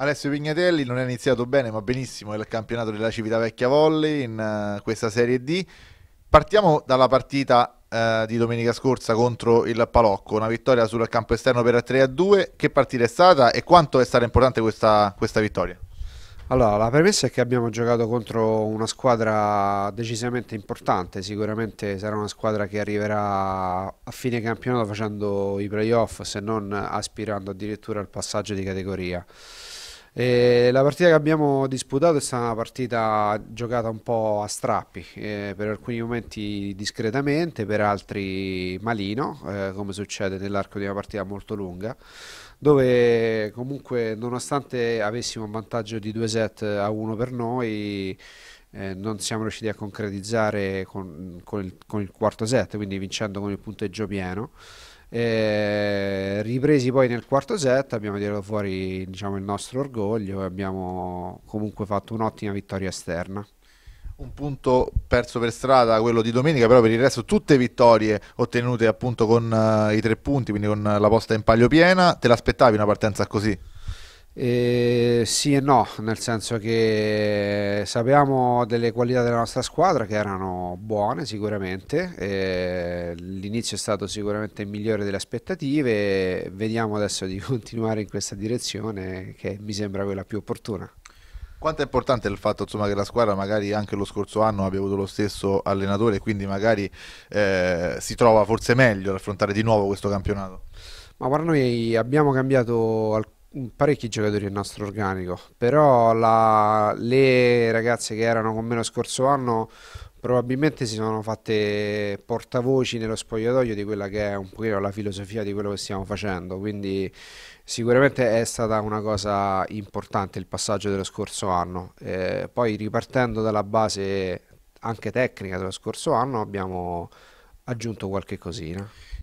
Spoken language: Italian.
Alessio Pignatelli non è iniziato bene ma benissimo il campionato della Civitavecchia Volley in uh, questa Serie D. Partiamo dalla partita uh, di domenica scorsa contro il Palocco, una vittoria sul campo esterno per 3-2. Che partita è stata e quanto è stata importante questa, questa vittoria? Allora, la premessa è che abbiamo giocato contro una squadra decisamente importante, sicuramente sarà una squadra che arriverà a fine campionato facendo i playoff, se non aspirando addirittura al passaggio di categoria. Eh, la partita che abbiamo disputato è stata una partita giocata un po' a strappi, eh, per alcuni momenti discretamente, per altri malino, eh, come succede nell'arco di una partita molto lunga, dove comunque nonostante avessimo un vantaggio di due set a uno per noi, eh, non siamo riusciti a concretizzare con, con, il, con, il, quarto set, quindi vincendo con il punteggio pieno. Eh, ripresi poi nel quarto set abbiamo tirato fuori diciamo, il nostro orgoglio e abbiamo comunque fatto un'ottima vittoria esterna un punto perso per strada, quello di domenica, però per il resto tutte vittorie ottenute appunto con uh, i tre punti, quindi con la posta in palio piena. Te l'aspettavi una partenza così? Eh, sì e no, nel senso che sapevamo delle qualità della nostra squadra che erano buone sicuramente, eh, l'inizio è stato sicuramente migliore delle aspettative, vediamo adesso di continuare in questa direzione che mi sembra quella più opportuna. Quanto è importante il fatto insomma, che la squadra magari anche lo scorso anno abbia avuto lo stesso allenatore e quindi magari eh, si trova forse meglio ad affrontare di nuovo questo campionato? Ma guarda, noi abbiamo cambiato alcuni parecchi giocatori nel nostro organico, però la, le ragazze che erano con me lo scorso anno probabilmente si sono fatte portavoci nello spogliatoio di quella che è un po' la filosofia di quello che stiamo facendo, quindi sicuramente è stata una cosa importante il passaggio dello scorso anno. Eh, poi ripartendo dalla base anche tecnica dello scorso anno abbiamo aggiunto qualche cosina.